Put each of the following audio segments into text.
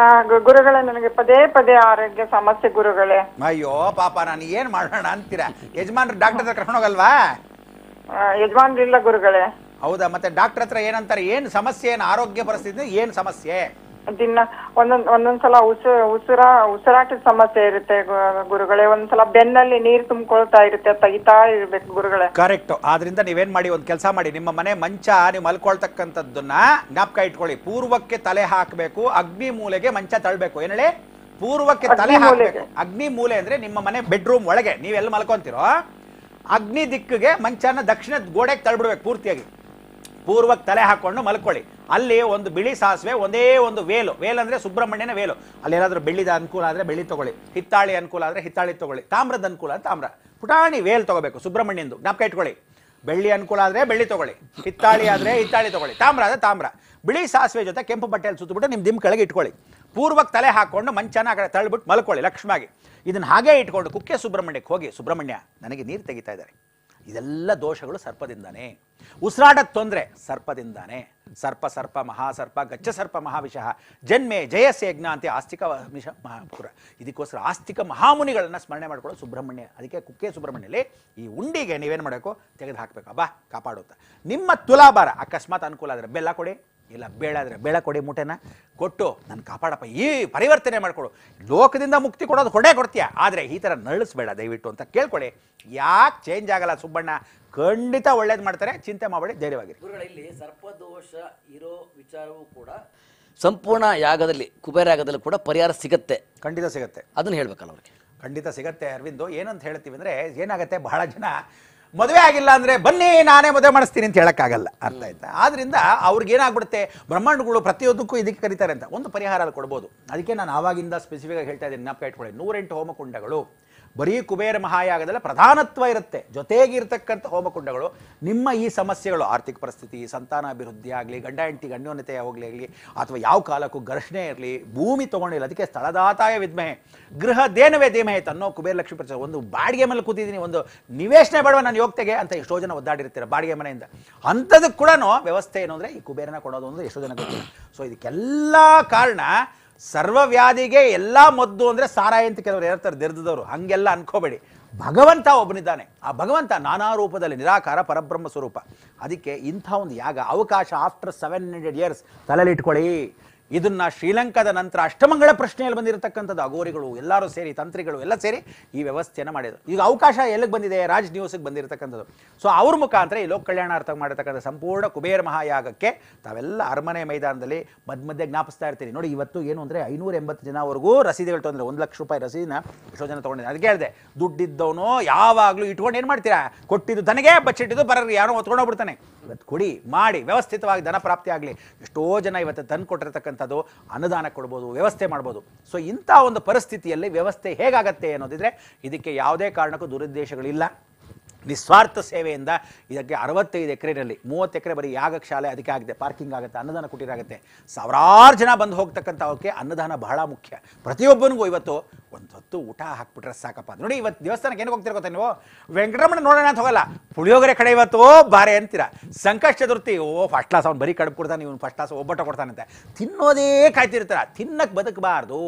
ಆ, ಗುರುಗಳೇ ನನಗೆ ಪದೇ ಪದೇ ಆರೋಗ್ಯ ಸಮಸ್ಯೆ ಗುರುಗಳೇ ಅಯ್ಯೋ ಪಾಪ ನಾನು ಏನ್ ಮಾಡೋಣ ಅಂತೀರಾ ಯಜಮಾನ್ರು ಡಾಕ್ಟರ್ ಹತ್ರ ಕರ್ಕೊಂಡು ಹೋಗಲ್ವಾ ಯಜಮಾನ್ರಿಲ್ಲ ಗುರುಗಳೇ ಹೌದಾ ಮತ್ತೆ ಡಾಕ್ಟರ್ ಹತ್ರ ಏನಂತಾರೆ ಏನ್ ಸಮಸ್ಯೆ ಏನು ಆರೋಗ್ಯ ಪರಿಸ್ಥಿತಿ ಏನ್ ಸಮಸ್ಯೆ ದಿನ ಒಂದೊಂದ್ ಸಲ ಉಸಿ ಉಸಿರ ಉಸಿರಾಟದ ಸಮಸ್ಯೆ ಇರುತ್ತೆ ಗುರುಗಳೇ ಗುರುಗಳೇ ಸಲ ಬೆನ್ನಲ್ಲಿ ನೀರ್ ತುಂಬಿಕೊಳ್ತಾ ಇರುತ್ತೆ ತೆಗಿತಾ ಇರ್ಬೇಕು ಗುರುಗಳೇ ಕರೆಕ್ಟ್ ಆದ್ರಿಂದ ನೀವೇನ್ ಮಾಡಿ ಒಂದ್ ಕೆಲಸ ಮಾಡಿ ನಿಮ್ಮ ಮನೆ ಮಂಚ ನೀವು ಮಲ್ಕೊಳ್ತಕ್ಕಂಥದ್ದನ್ನ ಜ್ಞಾಪಕ ಇಟ್ಕೊಳ್ಳಿ ಪೂರ್ವಕ್ಕೆ ತಲೆ ಹಾಕ್ಬೇಕು ಅಗ್ನಿ ಮೂಲೆಗೆ ಮಂಚ ತಳ್ಬೇಕು ಏನ್ ಹೇಳಿ ಪೂರ್ವಕ್ಕೆ ತಲೆ ಹಾಕ್ಬೇಕು ಅಗ್ನಿ ಮೂಲೆ ಅಂದ್ರೆ ನಿಮ್ಮ ಮನೆ ಬೆಡ್ರೂಮ್ ಒಳಗೆ ನೀವೆಲ್ಲ ಮಲ್ಕೊಂತೀರೋ ಅಗ್ನಿ ದಿಕ್ಕಿಗೆ ಮಂಚನ ದಕ್ಷಿಣದ ಗೋಡೆಗೆ ತಳ್ಬಿಡ್ಬೇಕು ಪೂರ್ತಿಯಾಗಿ ಪೂರ್ವಕ್ಕೆ ತಲೆ ಹಾಕೊಂಡು ಮಲ್ಕೊಳ್ಳಿ ಅಲ್ಲಿ ಒಂದು ಬಿಳಿ ಸಾಸಿವೆ ಒಂದೇ ಒಂದು ವೇಲು ವೇಲ್ ಅಂದರೆ ಸುಬ್ರಹ್ಮಣ್ಯನ ವೇಲು ಅಲ್ಲಿ ಏನಾದರೂ ಬೆಳ್ಳಿದ ಅನುಕೂಲ ಆದರೆ ಬೆಳ್ಳಿ ತೊಗೊಳ್ಳಿ ಹಿತ್ತಾಳಿ ಅನುಕೂಲ ಆದರೆ ಹಿತ್ತಾಳಿ ತೊಗೊಳ್ಳಿ ತಾಮ್ರದ ಅನುಕೂಲ ಅಂತ ತಾಮ್ರ ಪುಟಾಣಿ ವೇಲ್ ತೊಗೋಬೇಕು ಸುಬ್ರಹ್ಮಣ್ಯಂದು ಜ್ಞಾಪಕ ಇಟ್ಕೊಳ್ಳಿ ಬೆಳ್ಳಿ ಅನುಕೂಲ ಆದರೆ ಬೆಳ್ಳಿ ತೊಗೊಳ್ಳಿ ಹಿತ್ತಾಳಿ ಆದರೆ ಹಿತ್ತಾಳಿ ತೊಗೊಳ್ಳಿ ತಾಮ್ರ ಆದರೆ ತಾಮ್ರ ಬಿಳಿ ಸಾಸಿವೆ ಜೊತೆ ಕೆಂಪು ಬಟ್ಟೆಯಲ್ಲಿ ಸುತ್ತಬಿಟ್ಟು ನಿಮ್ಮ ದಿಮ್ ಕೆಳಗೆ ಇಟ್ಕೊಳ್ಳಿ ಪೂರ್ವಕ್ಕೆ ತಲೆ ಹಾಕ್ಕೊಂಡು ಮಂಚನ ಆ ಕಡೆ ತಳ್ಳಿಬಿಟ್ಟು ಮಲ್ಕೊಳ್ಳಿ ಲಕ್ಷ್ಮಾಗಿ ಇದನ್ನು ಹಾಗೇ ಇಟ್ಕೊಂಡು ಕುಕ್ಕೆ ಸುಬ್ರಹ್ಮಣ್ಯಕ್ಕೆ ಹೋಗಿ ಸುಬ್ರಹ್ಮಣ್ಯ ನನಗೆ ನೀರು ತೆಗಿತಾ ಇದ್ದಾರೆ ಇದೆಲ್ಲ ದೋಷಗಳು ಸರ್ಪದಿಂದಾನೆ ಉಸಿರಾಟದ ತೊಂದರೆ ಸರ್ಪದಿಂದಾನೆ ಸರ್ಪ ಸರ್ಪ ಮಹಾಸರ್ಪ ಗಚ್ಚ ಸರ್ಪ ಮಹಾವಿಷಃ ಜನ್ಮೆ ಜಯಸ್ಯ ಯಜ್ಞ ಅಂತ ಆಸ್ತಿಕ ಮಿಷ ಮಹಾಪುರ ಇದಕ್ಕೋಸ್ಕರ ಆಸ್ತಿಕ ಮಹಾಮುನಿಗಳನ್ನು ಸ್ಮರಣೆ ಮಾಡ್ಕೊಳ್ಳೋ ಸುಬ್ರಹ್ಮಣ್ಯ ಅದಕ್ಕೆ ಕುಕ್ಕೆ ಸುಬ್ರಹ್ಮಣ್ಯಲಿ ಈ ಉಂಡಿಗೆ ನೀವೇನು ಮಾಡಬೇಕು ತೆಗೆದು ಹಾಕಬೇಕು ಅಬ್ಬಾ ಕಾಪಾಡುತ್ತಾ ನಿಮ್ಮ ತುಲಾಭಾರ ಅಕಸ್ಮಾತ್ ಅನುಕೂಲ ಆದರೆ ಬೆಲ್ಲ ಕೊಡಿ ಇಲ್ಲ ಬೇಡಾದರೆ ಬೇಡ ಕೊಡಿ ಮೂಟೆನ ಕೊಟ್ಟು ನಾನು ಕಾಪಾಡಪ್ಪ ಈ ಪರಿವರ್ತನೆ ಮಾಡಿಕೊಡು ಲೋಕದಿಂದ ಮುಕ್ತಿ ಕೊಡೋದು ಹೊಡೆ ಕೊಡ್ತೀಯ ಆದರೆ ಈ ಥರ ನಳಿಸ್ಬೇಡ ದಯವಿಟ್ಟು ಅಂತ ಕೇಳ್ಕೊಳ್ಳಿ ಯಾಕೆ ಚೇಂಜ್ ಆಗಲ್ಲ ಸುಬ್ಬಣ್ಣ ಖಂಡಿತ ಒಳ್ಳೇದು ಮಾಡ್ತಾರೆ ಚಿಂತೆ ಮಾಡಬೇಡಿ ಧೈರ್ಯವಾಗಿ ಇಲ್ಲಿ ಸರ್ಪದೋಷ ಇರೋ ವಿಚಾರವೂ ಕೂಡ ಸಂಪೂರ್ಣ ಯಾಗದಲ್ಲಿ ಕುಬೇರ ಯಾಗದಲ್ಲಿ ಕೂಡ ಪರಿಹಾರ ಸಿಗತ್ತೆ ಖಂಡಿತ ಸಿಗತ್ತೆ ಅದನ್ನು ಹೇಳಬೇಕಲ್ಲ ಅವ್ರಿಗೆ ಖಂಡಿತ ಸಿಗತ್ತೆ ಅರವಿಂದು ಏನಂತ ಹೇಳ್ತೀವಿ ಅಂದರೆ ಏನಾಗುತ್ತೆ ಬಹಳ ಜನ ಮದುವೆ ಆಗಿಲ್ಲ ಅಂದರೆ ಬನ್ನಿ ನಾನೇ ಮದುವೆ ಮಾಡಿಸ್ತೀನಿ ಅಂತ ಹೇಳೋಕ್ಕಾಗಲ್ಲ ಅರ್ಥ ಆಯ್ತಾ ಆದ್ದರಿಂದ ಏನಾಗ್ಬಿಡುತ್ತೆ ಬ್ರಹ್ಮಾಂಡಗಳು ಪ್ರತಿಯೊಂದಕ್ಕೂ ಇದಕ್ಕೆ ಕರೀತಾರೆ ಅಂತ ಒಂದು ಪರಿಹಾರ ಕೊಡ್ಬೋದು ಅದಕ್ಕೆ ನಾನು ಆವಾಗಿಂದ ಸ್ಪೆಸಿಫಿಕ್ ಆಗಿ ಹೇಳ್ತಾ ಇದ್ದೀನಿ ಜ್ಞಾಪಕ ಇಟ್ಕೊಳ್ಳಿ ನೂರೆಂಟು ಹೋಮಕುಂಡಗಳು ಬರೀ ಕುಬೇರ ಮಹಾಯಾಗದಲ್ಲಿ ಪ್ರಧಾನತ್ವ ಇರುತ್ತೆ ಜೊತೆಗಿರ್ತಕ್ಕಂಥ ಹೋಮಕುಂಡಗಳು ನಿಮ್ಮ ಈ ಸಮಸ್ಯೆಗಳು ಆರ್ಥಿಕ ಪರಿಸ್ಥಿತಿ ಅಭಿವೃದ್ಧಿ ಆಗಲಿ ಗಂಡ ಹೆಂಡತಿ ಗಣ್ಯೋನ್ಯತೆ ಹೋಗಲಿ ಆಗಲಿ ಅಥವಾ ಯಾವ ಕಾಲಕ್ಕೂ ಘರ್ಷಣೆ ಇರಲಿ ಭೂಮಿ ತೊಗೊಂಡಿಲ್ಲ ಅದಕ್ಕೆ ಸ್ಥಳದಾತಾಯ ವಿದ್ಮೆ ಗೃಹ ದೇನವೇ ದೇಮಹೆ ತನ್ನೋ ಕುಬೇರ ಲಕ್ಷ್ಮೀ ಪ್ರಚಾರ ಒಂದು ಬಾಡಿಗೆ ಮೇಲೆ ಕೂತಿದ್ದೀನಿ ಒಂದು ನಿವೇಶನೆ ಬೇಡವ ನಾನು ಯೋಗ್ತೆಗೆ ಅಂತ ಎಷ್ಟೋ ಜನ ಒದ್ದಾಡಿರ್ತೀರ ಬಾಡಿಗೆ ಮನೆಯಿಂದ ಅಂಥದ್ದು ಕೂಡ ವ್ಯವಸ್ಥೆ ಏನು ಅಂದರೆ ಈ ಕುಬೇರನ ಕೊಡೋದು ಅಂದರೆ ಎಷ್ಟೋ ಜನ ಗೊತ್ತಿಲ್ಲ ಸೊ ಇದಕ್ಕೆಲ್ಲ ಕಾರಣ ಸರ್ವವ್ಯಾಧಿಗೆ ಎಲ್ಲ ಮದ್ದು ಅಂದರೆ ಸಾರಾಯಿ ಅಂತ ಕೆಲವರು ಹೇಳ್ತಾರೆ ದೆರೆದವರು ಹಂಗೆಲ್ಲ ಅನ್ಕೋಬೇಡಿ ಭಗವಂತ ಒಬ್ಬನಿದ್ದಾನೆ ಆ ಭಗವಂತ ನಾನಾ ರೂಪದಲ್ಲಿ ನಿರಾಕಾರ ಪರಬ್ರಹ್ಮ ಸ್ವರೂಪ ಅದಕ್ಕೆ ಇಂಥ ಒಂದು ಯಾಗ ಅವಕಾಶ ಆಫ್ಟರ್ ಸೆವೆನ್ ಹಂಡ್ರೆಡ್ ಇಯರ್ಸ್ ತಲೆಯಲ್ಲಿ ಇಟ್ಕೊಳ್ಳಿ ಇದನ್ನ ಶ್ರೀಲಂಕಾದ ನಂತರ ಅಷ್ಟಮಂಗಳ ಪ್ರಶ್ನೆಯಲ್ಲಿ ಬಂದಿರತಕ್ಕಂಥದ್ದು ಅಗೋರಿಗಳು ಎಲ್ಲರೂ ಸೇರಿ ತಂತ್ರಿಗಳು ಎಲ್ಲ ಸೇರಿ ಈ ವ್ಯವಸ್ಥೆಯನ್ನು ಮಾಡಿದರು ಈಗ ಅವಕಾಶ ಎಲ್ಲಿಗೆ ಬಂದಿದೆ ರಾಜ್ ನ್ಯೂಸ್ಗೆ ಬಂದಿರತಕ್ಕಂಥದ್ದು ಸೊ ಅವ್ರ ಮುಖಾಂತರ ಈ ಲೋಕ ಕಲ್ಯಾಣಾರ್ಥ ಮಾಡಿರ್ತಕ್ಕಂಥ ಸಂಪೂರ್ಣ ಕುಬೇರ ಮಹಾಯಾಗಕ್ಕೆ ತಾವೆಲ್ಲ ಅರಮನೆ ಮೈದಾನದಲ್ಲಿ ಮಧ್ಯ ಮಧ್ಯೆ ಜ್ಞಾಪಿಸ್ತಾ ಇರ್ತೀನಿ ನೋಡಿ ಇವತ್ತು ಏನು ಅಂದರೆ ಐನೂರ ಎಂಬತ್ತು ಜನವರೆಗೂ ರಸೀದಿಗಳು ತೊಂದರೆ ಒಂದು ಲಕ್ಷ ರೂಪಾಯಿ ರಸೀದಿನ ಎಷ್ಟೋ ಜನ ತೊಗೊಂಡಿದ್ದೆ ಅದಕ್ಕೆ ಹೇಳಿದೆ ದುಡ್ಡಿದ್ದವನು ಯಾವಾಗಲೂ ಇಟ್ಕೊಂಡು ಏನು ಮಾಡ್ತೀರಾ ಕೊಟ್ಟಿದ್ದು ತನಗೆ ಬಚ್ಚಿಟ್ಟಿದ್ದು ಬರ್ರಿ ಯಾರೋ ಹೊತ್ಕೊಂಡು ಹೋಗ್ಬಿಡ್ತಾನೆ ಇವತ್ತು ಕೊಡಿ ಮಾಡಿ ವ್ಯವಸ್ಥಿತವಾಗಿ ಧನ ಪ್ರಾಪ್ತಿ ಆಗಲಿ ಎಷ್ಟೋ ಜನ ಇವತ್ತು ತಂದು ಕೊಟ್ಟಿರ್ತಕ್ಕಂಥದ್ದು ಅನುದಾನ ಕೊಡ್ಬೋದು ವ್ಯವಸ್ಥೆ ಮಾಡ್ಬೋದು ಸೊ ಇಂಥ ಒಂದು ಪರಿಸ್ಥಿತಿಯಲ್ಲಿ ವ್ಯವಸ್ಥೆ ಹೇಗಾಗತ್ತೆ ಅನ್ನೋದಿದ್ರೆ ಇದಕ್ಕೆ ಯಾವುದೇ ಕಾರಣಕ್ಕೂ ದುರುದ್ದೇಶಗಳಿಲ್ಲ ನಿಸ್ವಾರ್ಥ ಸೇವೆಯಿಂದ ಇದಕ್ಕೆ ಅರವತ್ತೈದು ಎಕರೆನಲ್ಲಿ ಮೂವತ್ತು ಎಕರೆ ಬರೀ ಯಾಗ ಶಾಲೆ ಅದಕ್ಕೆ ಆಗುತ್ತೆ ಪಾರ್ಕಿಂಗ್ ಆಗುತ್ತೆ ಅನ್ನದಾನ ಕೊಟ್ಟಿರಾಗುತ್ತೆ ಸಾವಿರಾರು ಜನ ಬಂದು ಹೋಗ್ತಕ್ಕಂಥ ಅವಕ್ಕೆ ಅನ್ನದಾನ ಬಹಳ ಮುಖ್ಯ ಪ್ರತಿಯೊಬ್ಬನಿಗೂ ಇವತ್ತು ಒಂದು ಹೊತ್ತು ಊಟ ಹಾಕ್ಬಿಟ್ರೆ ಸಾಕಪ್ಪ ನೋಡಿ ಇವತ್ತು ದೇವಸ್ಥಾನಕ್ಕೆ ಏನಕ್ಕೆ ಹೋಗ್ತೀರ ಗೊತ್ತಾ ನೀವು ವೆಂಕಟರಮಣ ನೋಡೋಣ ಅಂತ ಹೋಗಲ್ಲ ಪುಳಿಯೋಗರೆ ಕಡೆ ಇವತ್ತು ಬಾರೆ ಅಂತೀರ ಸಂಕಷ್ಟ ಚತುರ್ಥಿ ಓ ಫಸ್ಟ್ ಕ್ಲಾಸ್ ಅವ್ನು ಬರೀ ಕಡುಬು ಕೊಡ್ತಾನೆ ಇವನು ಫಸ್ಟ್ ಕ್ಲಾಸ್ ಒಬ್ಬಟ್ಟ ಕೊಡ್ತಾನಂತೆ ತಿನ್ನೋದೇ ಕಾಯ್ತಿರ್ತಾರ ತಿನ್ನಕ್ಕೆ ಬದುಕಬಾರ್ದು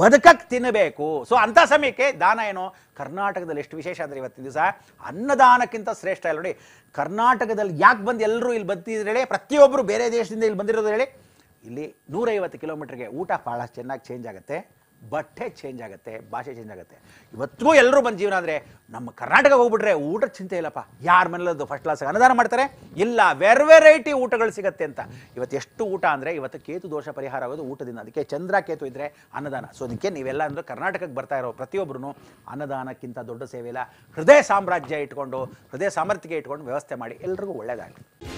ಬದುಕಕ್ಕೆ ತಿನ್ನಬೇಕು ಸೊ ಅಂಥ ಸಮಯಕ್ಕೆ ದಾನ ಏನು ಕರ್ನಾಟಕದಲ್ಲಿ ಎಷ್ಟು ವಿಶೇಷ ಅಂದರೆ ಇವತ್ತಿನ ದಿವಸ ಅನ್ನದಾನಕ್ಕಿಂತ ಶ್ರೇಷ್ಠ ಇಲ್ಲ ನೋಡಿ ಕರ್ನಾಟಕದಲ್ಲಿ ಯಾಕೆ ಬಂದು ಎಲ್ಲರೂ ಇಲ್ಲಿ ಬಂತಿದ್ರೆ ಹೇಳಿ ಪ್ರತಿಯೊಬ್ಬರು ಬೇರೆ ದೇಶದಿಂದ ಇಲ್ಲಿ ಬಂದಿರೋದು ಹೇಳಿ ಇಲ್ಲಿ ನೂರೈವತ್ತು ಕಿಲೋಮೀಟ್ರಿಗೆ ಊಟ ಭಾಳ ಚೆನ್ನಾಗಿ ಚೇಂಜ್ ಆಗುತ್ತೆ ಬಟ್ಟೆ ಚೇಂಜ್ ಆಗುತ್ತೆ ಭಾಷೆ ಚೇಂಜ್ ಆಗುತ್ತೆ ಇವತ್ತಿಗೂ ಎಲ್ಲರೂ ಬಂದು ಜೀವನ ಆದರೆ ನಮ್ಮ ಕರ್ನಾಟಕ ಹೋಗ್ಬಿಟ್ರೆ ಊಟ ಚಿಂತೆ ಇಲ್ಲಪ್ಪ ಯಾರ ಮನೇಲದು ಫಸ್ಟ್ ಕ್ಲಾಸ್ ಅನುದಾನ ಮಾಡ್ತಾರೆ ಇಲ್ಲ ವೆರ್ ವೆರೈಟಿ ಊಟಗಳು ಸಿಗುತ್ತೆ ಅಂತ ಇವತ್ತು ಎಷ್ಟು ಊಟ ಅಂದರೆ ಇವತ್ತು ಕೇತು ದೋಷ ಪರಿಹಾರ ಆಗೋದು ಊಟದಿಂದ ಅದಕ್ಕೆ ಚಂದ್ರ ಕೇತು ಇದ್ದರೆ ಅನ್ನದಾನ ಸೊ ಅದಕ್ಕೆ ನೀವೆಲ್ಲ ಅಂದರೆ ಕರ್ನಾಟಕಕ್ಕೆ ಬರ್ತಾ ಇರೋ ಪ್ರತಿಯೊಬ್ಬರೂ ಅನ್ನದಾನಕ್ಕಿಂತ ದೊಡ್ಡ ಸೇವೆ ಇಲ್ಲ ಹೃದಯ ಸಾಮ್ರಾಜ್ಯ ಇಟ್ಕೊಂಡು ಹೃದಯ ಸಾಮರ್ಥ್ಯಕ್ಕೆ ಇಟ್ಕೊಂಡು ವ್ಯವಸ್ಥೆ ಮಾಡಿ ಎಲ್ರಿಗೂ ಒಳ್ಳೆಯದಾಗಲಿ